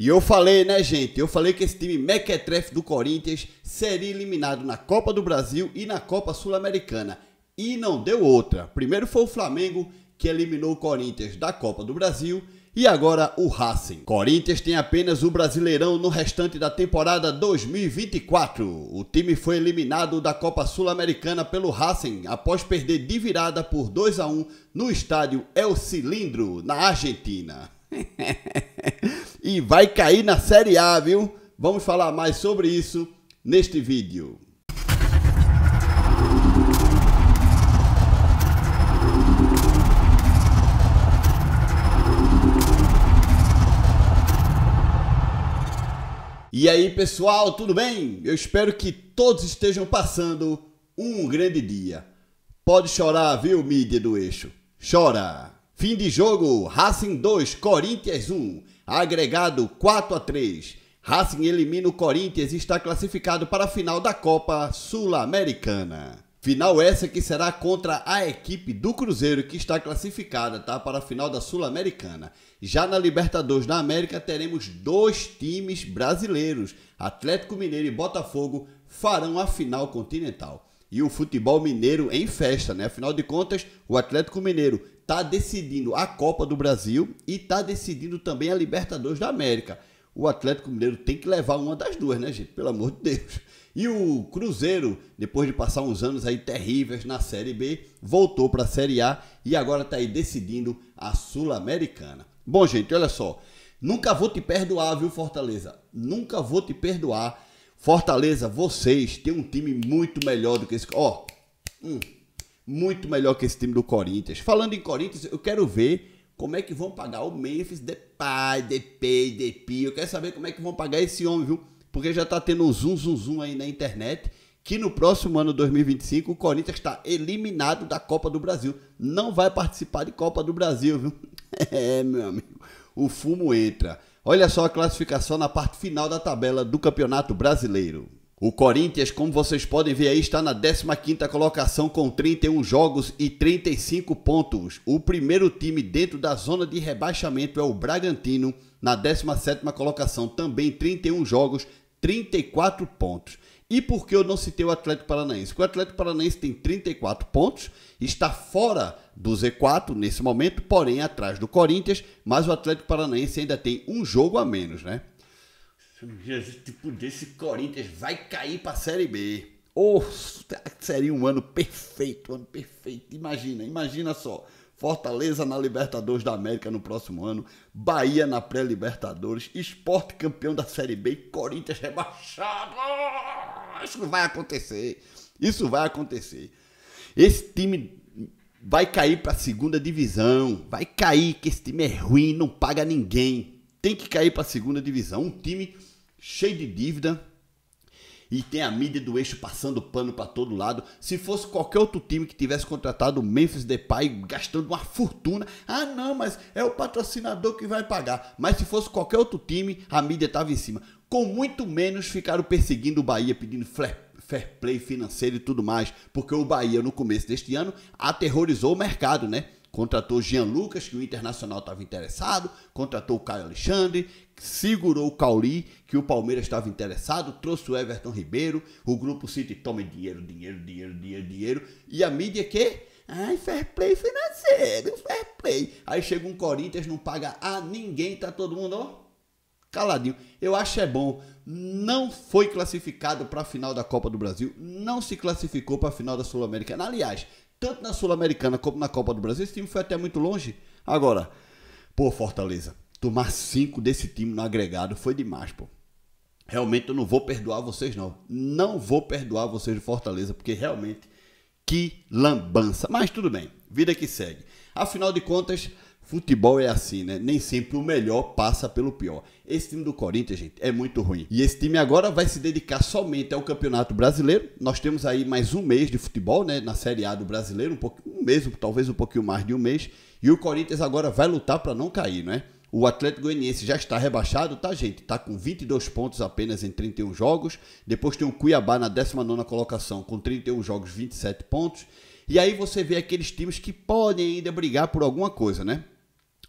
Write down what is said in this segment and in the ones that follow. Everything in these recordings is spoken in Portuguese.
E eu falei, né, gente? Eu falei que esse time mequetrefe do Corinthians seria eliminado na Copa do Brasil e na Copa Sul-Americana. E não deu outra. Primeiro foi o Flamengo, que eliminou o Corinthians da Copa do Brasil. E agora o Racing. Corinthians tem apenas o Brasileirão no restante da temporada 2024. O time foi eliminado da Copa Sul-Americana pelo Racing após perder de virada por 2 a 1 no estádio El Cilindro, na Argentina. e vai cair na Série A, viu? Vamos falar mais sobre isso neste vídeo. E aí, pessoal, tudo bem? Eu espero que todos estejam passando um grande dia. Pode chorar, viu, mídia do eixo? Chora! Fim de jogo, Racing 2, Corinthians 1. Agregado 4 a 3. Racing elimina o Corinthians e está classificado para a final da Copa Sul-Americana. Final essa que será contra a equipe do Cruzeiro que está classificada tá, para a final da Sul-Americana. Já na Libertadores da América teremos dois times brasileiros, Atlético Mineiro e Botafogo, farão a final continental e o futebol mineiro em festa, né? Afinal de contas, o Atlético Mineiro está decidindo a Copa do Brasil e está decidindo também a Libertadores da América. O Atlético Mineiro tem que levar uma das duas, né, gente? Pelo amor de Deus. E o Cruzeiro, depois de passar uns anos aí terríveis na Série B, voltou para a Série A e agora está aí decidindo a Sul-Americana. Bom, gente, olha só. Nunca vou te perdoar, viu, Fortaleza? Nunca vou te perdoar Fortaleza, vocês têm um time muito melhor do que esse. Ó, oh, hum, muito melhor que esse time do Corinthians. Falando em Corinthians, eu quero ver como é que vão pagar o Memphis Depay, Depay, Depay. Eu quero saber como é que vão pagar esse homem, viu? Porque já tá tendo um zoom, zoom, zoom aí na internet que no próximo ano 2025 o Corinthians está eliminado da Copa do Brasil. Não vai participar de Copa do Brasil, viu? É, meu amigo. O fumo entra. Olha só a classificação na parte final da tabela do Campeonato Brasileiro. O Corinthians, como vocês podem ver aí, está na 15ª colocação com 31 jogos e 35 pontos. O primeiro time dentro da zona de rebaixamento é o Bragantino, na 17ª colocação também 31 jogos, 34 pontos. E por que eu não citei o Atlético Paranaense? Porque o Atlético Paranaense tem 34 pontos, está fora do Z4 nesse momento, porém atrás do Corinthians, mas o Atlético Paranaense ainda tem um jogo a menos, né? Tipo, desse Corinthians vai cair para a Série B. Oh, seria um ano perfeito, um ano perfeito. Imagina, imagina só. Fortaleza na Libertadores da América no próximo ano, Bahia na pré-Libertadores, Esporte campeão da Série B Corinthians rebaixado acho que vai acontecer. Isso vai acontecer. Esse time vai cair para a segunda divisão. Vai cair, que esse time é ruim, não paga ninguém. Tem que cair para a segunda divisão. Um time cheio de dívida e tem a mídia do eixo passando pano para todo lado. Se fosse qualquer outro time que tivesse contratado o Memphis Depay gastando uma fortuna, ah não, mas é o patrocinador que vai pagar. Mas se fosse qualquer outro time, a mídia estava em cima com muito menos ficaram perseguindo o Bahia pedindo fair play financeiro e tudo mais, porque o Bahia no começo deste ano aterrorizou o mercado, né? Contratou Jean Lucas, que o Internacional estava interessado, contratou o Caio Alexandre, segurou o Cauli, que o Palmeiras estava interessado, trouxe o Everton Ribeiro, o grupo City toma dinheiro, dinheiro, dinheiro, dinheiro, dinheiro, e a mídia que Ai, fair play financeiro, fair play. Aí chega um Corinthians, não paga a ninguém, tá todo mundo, ó, caladinho. Eu acho é bom. Não foi classificado para a final da Copa do Brasil, não se classificou para a final da Sul-Americana. Aliás, tanto na Sul-Americana como na Copa do Brasil, esse time foi até muito longe. Agora, pô, Fortaleza, tomar cinco desse time no agregado foi demais, pô. Realmente eu não vou perdoar vocês, não. Não vou perdoar vocês de Fortaleza, porque realmente que lambança. Mas tudo bem, vida que segue. Afinal de contas, Futebol é assim, né? Nem sempre o melhor passa pelo pior. Esse time do Corinthians, gente, é muito ruim. E esse time agora vai se dedicar somente ao Campeonato Brasileiro. Nós temos aí mais um mês de futebol, né? Na Série A do Brasileiro, um, pouco, um mês, talvez um pouquinho mais de um mês. E o Corinthians agora vai lutar para não cair, né? O Atlético Goianiense já está rebaixado, tá, gente? Tá com 22 pontos apenas em 31 jogos. Depois tem o Cuiabá na 19 colocação com 31 jogos, 27 pontos. E aí você vê aqueles times que podem ainda brigar por alguma coisa, né?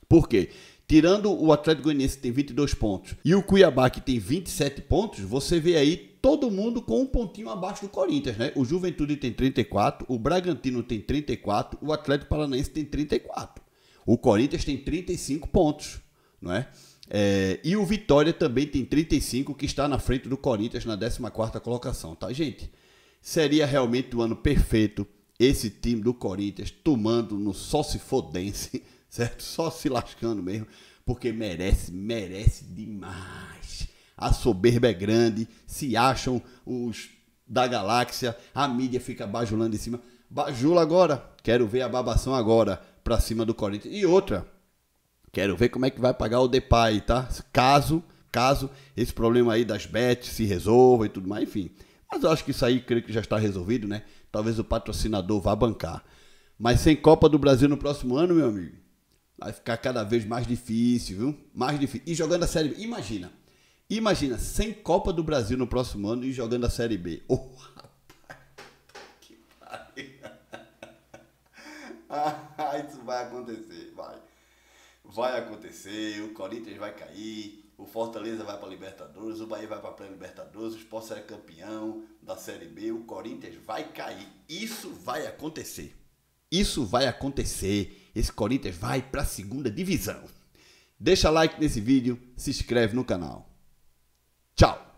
Por quê? Tirando o Atlético Goianiense que tem 22 pontos e o Cuiabá que tem 27 pontos, você vê aí todo mundo com um pontinho abaixo do Corinthians, né? O Juventude tem 34, o Bragantino tem 34, o Atlético Paranaense tem 34. O Corinthians tem 35 pontos, não é? É, e o Vitória também tem 35, que está na frente do Corinthians na 14ª colocação, tá, gente? Seria realmente o ano perfeito esse time do Corinthians tomando no só se fodense, certo? Só se lascando mesmo, porque merece, merece demais. A soberba é grande, se acham os da galáxia, a mídia fica bajulando em cima. Bajula agora, quero ver a babação agora pra cima do Corinthians. E outra, quero ver como é que vai pagar o Depay, tá? Caso, caso esse problema aí das bets se resolva e tudo mais, enfim. Mas eu acho que isso aí, creio que já está resolvido, né? talvez o patrocinador vá bancar. Mas sem Copa do Brasil no próximo ano, meu amigo, vai ficar cada vez mais difícil, viu? Mais difícil. E jogando a Série B, imagina. Imagina, sem Copa do Brasil no próximo ano e jogando a Série B. Oh, rapaz, que Ah, isso vai acontecer, vai. Vai acontecer, o Corinthians vai cair, o Fortaleza vai para Libertadores, o Bahia vai para a pré-Libertadores, o Sport será campeão da Série B, o Corinthians vai cair. Isso vai acontecer. Isso vai acontecer. Esse Corinthians vai para a segunda divisão. Deixa like nesse vídeo, se inscreve no canal. Tchau.